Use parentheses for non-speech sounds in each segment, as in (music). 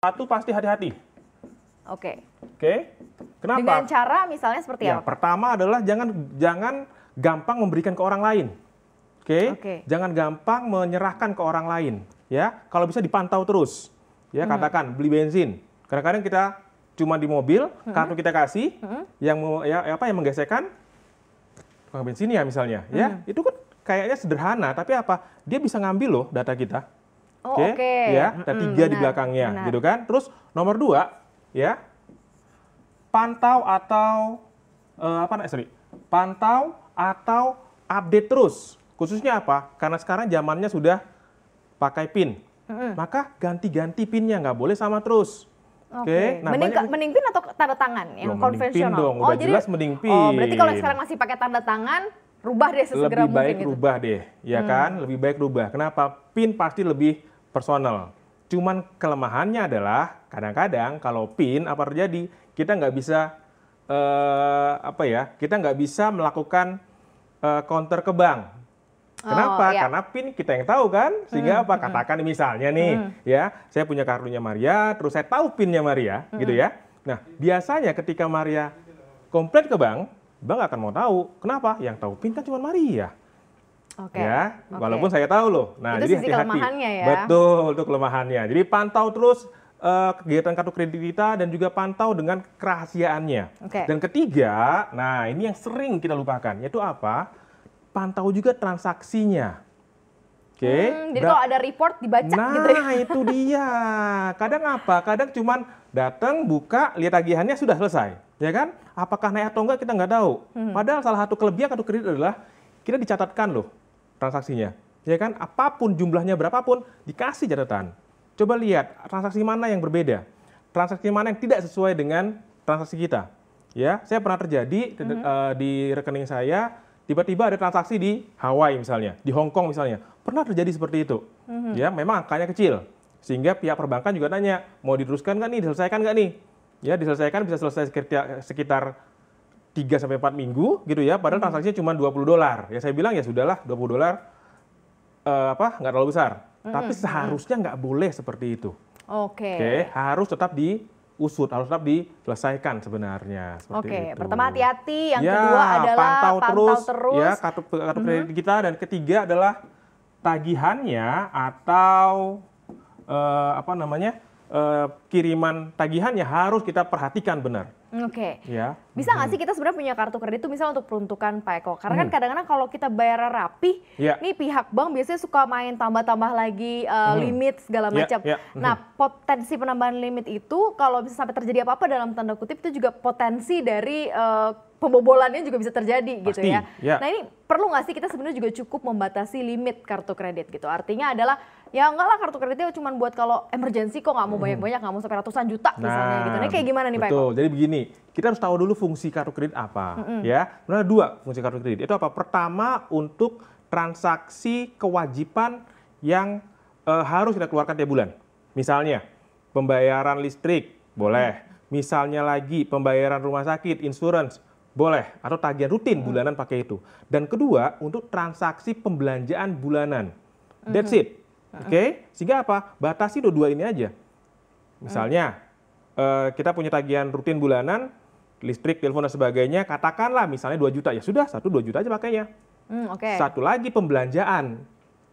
Satu pasti hati-hati. Oke. Okay. Oke. Okay? Kenapa? Dengan cara misalnya seperti ya, apa? Pertama adalah jangan jangan gampang memberikan ke orang lain. Oke. Okay? Okay. Jangan gampang menyerahkan ke orang lain. Ya, kalau bisa dipantau terus. Ya, hmm. katakan beli bensin. Kadang-kadang kita cuma di mobil, hmm. kartu kita kasih, hmm. yang ya, apa yang menggesekkan tukang bensin ya misalnya. Ya. Hmm. Ya, itu kan kayaknya sederhana, tapi apa? Dia bisa ngambil loh data kita. Oh, oke. Okay? Okay. Ya, ada tiga mm, -hmm. di belakangnya, benar. gitu kan? Terus nomor dua, ya, pantau atau uh, apa sorry, pantau atau update terus. Khususnya apa? Karena sekarang zamannya sudah pakai pin, mm-hmm. maka ganti-ganti pinnya nggak boleh sama terus. Oke, okay. Nah, mending, mending pin atau tanda tangan yang Loh, konvensional. Pin dong, oh, udah jadi, jelas mending oh, pin. Oh, berarti kalau sekarang masih pakai tanda tangan, rubah deh sesegera lebih mungkin. Lebih baik gitu. rubah deh, ya hmm. kan? Lebih baik rubah. Kenapa? Pin pasti lebih personal. Cuman kelemahannya adalah kadang-kadang kalau pin apa terjadi kita nggak bisa uh, apa ya kita nggak bisa melakukan eh, counter ke bank. Oh, Kenapa? Oh, iya. Karena PIN kita yang tahu kan, sehingga hmm, apa? Hmm. Katakan misalnya nih, hmm. ya, saya punya kartunya Maria, terus saya tahu pinnya Maria, hmm. gitu ya. Nah, biasanya ketika Maria komplit ke bank, bank akan mau tahu. Kenapa? Yang tahu PIN kan cuma Maria okay. ya okay. walaupun saya tahu loh nah itu jadi hati-hati ya? betul itu kelemahannya jadi pantau terus uh, kegiatan kartu kredit kita dan juga pantau dengan kerahasiaannya okay. dan ketiga nah ini yang sering kita lupakan yaitu apa pantau juga transaksinya Oke. Okay. Hmm, jadi kalau ada report dibaca nah, gitu ya. itu (laughs) dia. Kadang apa? Kadang cuman datang, buka, lihat tagihannya sudah selesai. Ya kan? Apakah naik atau enggak kita nggak tahu. Hmm. Padahal salah satu kelebihan kartu kredit adalah kita dicatatkan loh transaksinya. Ya kan? Apapun jumlahnya berapapun dikasih catatan. Coba lihat transaksi mana yang berbeda, transaksi mana yang tidak sesuai dengan transaksi kita. Ya, saya pernah terjadi mm -hmm. di rekening saya tiba-tiba ada transaksi di Hawaii misalnya, di Hong Kong misalnya. Pernah terjadi seperti itu. Mm -hmm. Ya, memang angkanya kecil. Sehingga pihak perbankan juga nanya, mau diteruskan nggak nih, diselesaikan nggak nih? Ya, diselesaikan bisa selesai sekitar 3 sampai 4 minggu gitu ya, padahal hmm. transaksinya cuma 20 dolar. Ya saya bilang ya sudahlah 20 dolar uh, apa nggak terlalu besar. Hmm. Tapi hmm, hmm. seharusnya nggak boleh seperti itu. Oke. Okay. Oke, okay, harus tetap diusut, harus tetap diselesaikan sebenarnya. Oke, okay. pertama hati-hati, yang ya, kedua adalah pantau, pantau terus, ya, terus. ya kartu kartu kredit hmm. kita dan ketiga adalah tagihannya atau uh, apa namanya? Uh, kiriman tagihannya harus kita perhatikan benar. Oke. Okay. Ya. Bisa nggak hmm. sih kita sebenarnya punya kartu kredit itu misal untuk peruntukan Pak Eko? Karena kan hmm. kan kadang-kadang kalau kita bayar rapi, ya. nih pihak bank biasanya suka main tambah-tambah lagi uh, hmm. limit segala ya, macam. ya. Nah, Hmm. Nah, potensi penambahan limit itu kalau bisa sampai terjadi apa-apa dalam tanda kutip itu juga potensi dari uh, pembobolannya juga bisa terjadi gitu Pasti, gitu ya. ya. Nah ini perlu nggak sih kita sebenarnya juga cukup membatasi limit kartu kredit gitu. Artinya adalah ya enggak lah kartu kreditnya cuma buat kalau emergency kok nggak mau hmm. banyak-banyak nggak -banyak, mau sampai ratusan juta nah, misalnya gitu. Nah kayak gimana nih betul. Pak Betul, jadi begini. Kita harus tahu dulu fungsi kartu kredit apa mm -hmm. ya. Sebenarnya dua fungsi kartu kredit. Itu apa? Pertama untuk transaksi kewajiban yang e, harus kita keluarkan tiap bulan. Misalnya pembayaran listrik boleh, mm. misalnya lagi pembayaran rumah sakit, insurance boleh, atau tagihan rutin hmm. bulanan pakai itu. Dan kedua, untuk transaksi pembelanjaan bulanan. That's it. Hmm. Oke, okay? Hmm. sehingga apa? Batasi dua dua ini aja. Misalnya, uh, kita punya tagihan rutin bulanan, listrik, telepon dan sebagainya, katakanlah misalnya 2 juta, ya sudah satu 2 juta aja pakainya. Hmm, okay. Satu lagi pembelanjaan.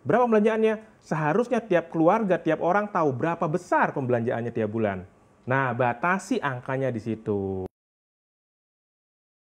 Berapa pembelanjaannya? Seharusnya tiap keluarga, tiap orang tahu berapa besar pembelanjaannya tiap bulan. Nah, batasi angkanya di situ.